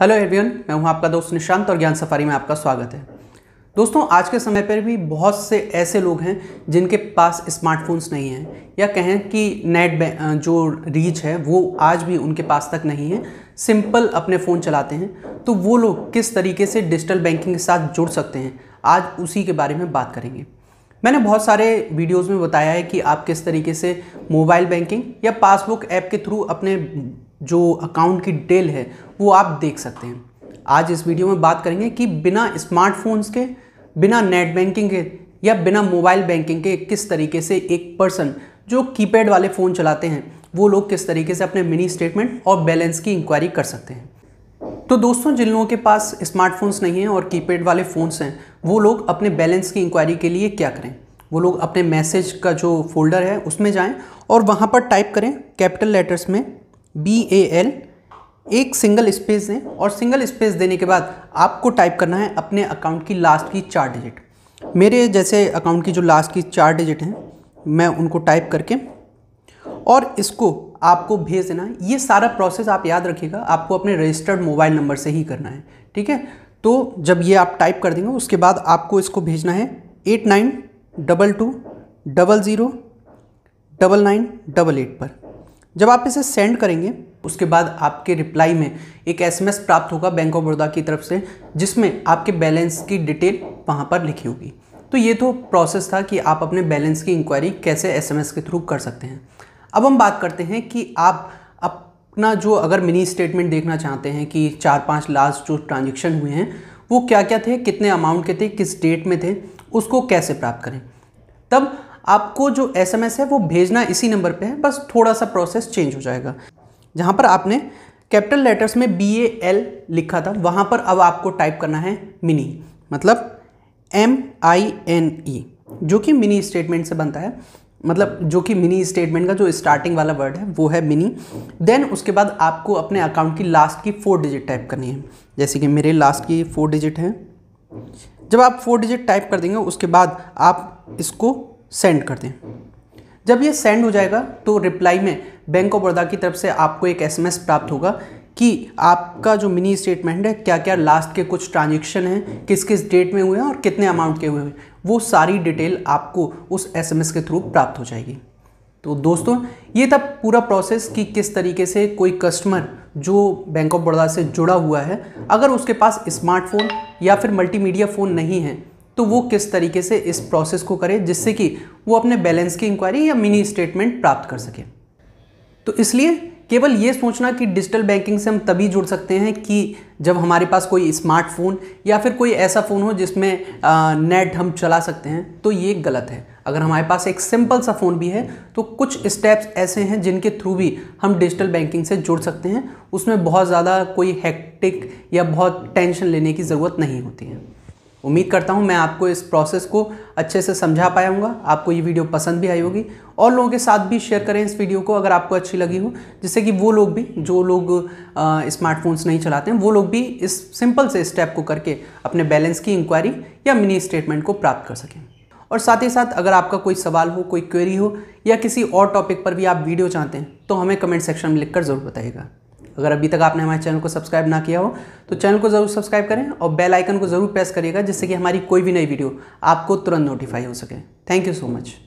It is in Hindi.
हेलो एवरीवन मैं हूं आपका दोस्त निशांत और ज्ञान सफारी में आपका स्वागत है दोस्तों आज के समय पर भी बहुत से ऐसे लोग हैं जिनके पास स्मार्टफोन्स नहीं हैं या कहें कि नेट जो रीच है वो आज भी उनके पास तक नहीं है सिंपल अपने फ़ोन चलाते हैं तो वो लोग किस तरीके से डिजिटल बैंकिंग के साथ जुड़ सकते हैं आज उसी के बारे में बात करेंगे मैंने बहुत सारे वीडियोज़ में बताया है कि आप किस तरीके से मोबाइल बैंकिंग या पासबुक ऐप के थ्रू अपने जो अकाउंट की डिटेल है वो आप देख सकते हैं आज इस वीडियो में बात करेंगे कि बिना स्मार्टफोन्स के बिना नेट बैंकिंग के या बिना मोबाइल बैंकिंग के किस तरीके से एक पर्सन जो कीपैड वाले फ़ोन चलाते हैं वो लोग किस तरीके से अपने मिनी स्टेटमेंट और बैलेंस की इंक्वायरी कर सकते हैं तो दोस्तों जिन लोगों के पास स्मार्टफोन्स नहीं हैं और कीपैड वाले फ़ोन्स हैं वो लोग अपने बैलेंस की इंक्वायरी के लिए क्या करें वो लोग अपने मैसेज का जो फोल्डर है उसमें जाएं और वहाँ पर टाइप करें कैपिटल लेटर्स में बी ए एल एक सिंगल स्पेस दें और सिंगल स्पेस देने के बाद आपको टाइप करना है अपने अकाउंट की लास्ट की चार डिजिट मेरे जैसे अकाउंट की जो लास्ट की चार डिजिट हैं मैं उनको टाइप करके और इसको आपको भेज देना है ये सारा प्रोसेस आप याद रखिएगा आपको अपने रजिस्टर्ड मोबाइल नंबर से ही करना है ठीक है तो जब ये आप टाइप कर देंगे उसके बाद आपको इसको भेजना है eight nine double two double zero double nine double eight पर जब आप इसे सेंड करेंगे उसके बाद आपके रिप्लाई में एक एसएमएस प्राप्त होगा बैंक ऑफ बड़ौदा की तरफ से जिसमें आपके बैलेंस की डिटेल वहाँ पर लिखी होगी तो ये तो प्रोसेस था कि आप अपने बैलेंस की इंक्वायरी कैसे एसएमएस के थ्रू कर सकते हैं अब हम बात करते हैं कि आप अपना जो अगर मिनी स्टेटमेंट देखना चाहते हैं कि चार पाँच लास्ट जो ट्रांजेक्शन हुए हैं वो क्या क्या थे कितने अमाउंट के थे किस डेट में थे उसको कैसे प्राप्त करें तब आपको जो एसएमएस है वो भेजना इसी नंबर पे है बस थोड़ा सा प्रोसेस चेंज हो जाएगा जहाँ पर आपने कैपिटल लेटर्स में बी ए एल लिखा था वहाँ पर अब आपको टाइप करना है मिनी मतलब एम आई एन ई जो कि मिनी स्टेटमेंट से बनता है मतलब जो कि मिनी स्टेटमेंट का जो स्टार्टिंग वाला वर्ड है वो है मिनी देन उसके बाद आपको अपने अकाउंट की लास्ट की फोर डिजिट टाइप करनी है जैसे कि मेरे लास्ट की फोर डिजिट है जब आप फोर डिजिट टाइप कर देंगे उसके बाद आप इसको सेंड कर दें जब ये सेंड हो जाएगा तो रिप्लाई में बैंक ऑफ बड़ौदा की तरफ से आपको एक एसएमएस प्राप्त होगा कि आपका जो मिनी स्टेटमेंट है क्या क्या लास्ट के कुछ ट्रांजेक्शन हैं किस किस डेट में हुए हैं और कितने अमाउंट के हुए हैं वो सारी डिटेल आपको उस एसएमएस के थ्रू प्राप्त हो जाएगी तो दोस्तों ये था पूरा प्रोसेस कि किस तरीके से कोई कस्टमर जो बैंक ऑफ बड़ौदा से जुड़ा हुआ है अगर उसके पास स्मार्टफोन या फिर मल्टीमीडिया फ़ोन नहीं है तो वो किस तरीके से इस प्रोसेस को करे जिससे कि वो अपने बैलेंस की इंक्वायरी या मिनी स्टेटमेंट प्राप्त कर सके तो इसलिए केवल ये सोचना कि डिजिटल बैंकिंग से हम तभी जुड़ सकते हैं कि जब हमारे पास कोई स्मार्टफोन या फिर कोई ऐसा फ़ोन हो जिसमें नेट हम चला सकते हैं तो ये गलत है अगर हमारे पास एक सिंपल सा फ़ोन भी है तो कुछ स्टेप्स ऐसे हैं जिनके थ्रू भी हम डिजिटल बैंकिंग से जुड़ सकते हैं उसमें बहुत ज़्यादा कोई हैक्टिक या बहुत टेंशन लेने की ज़रूरत नहीं होती है उम्मीद करता हूँ मैं आपको इस प्रोसेस को अच्छे से समझा पाया आपको ये वीडियो पसंद भी आई होगी और लोगों के साथ भी शेयर करें इस वीडियो को अगर आपको अच्छी लगी हो जिससे कि वो लोग भी जो लोग स्मार्टफोन्स नहीं चलाते हैं वो लोग भी इस सिंपल से स्टेप को करके अपने बैलेंस की इंक्वायरी या मिनी स्टेटमेंट को प्राप्त कर सकें और साथ ही साथ अगर आपका कोई सवाल हो कोई क्वेरी हो या किसी और टॉपिक पर भी आप वीडियो चाहते हैं तो हमें कमेंट सेक्शन में लिखकर ज़रूर बताइएगा अगर अभी तक आपने हमारे चैनल को सब्सक्राइब ना किया हो तो चैनल को ज़रूर सब्सक्राइब करें और बेल आइकन को ज़रूर प्रेस करिएगा जिससे कि हमारी कोई भी नई वीडियो आपको तुरंत नोटिफाई हो सके थैंक यू सो मच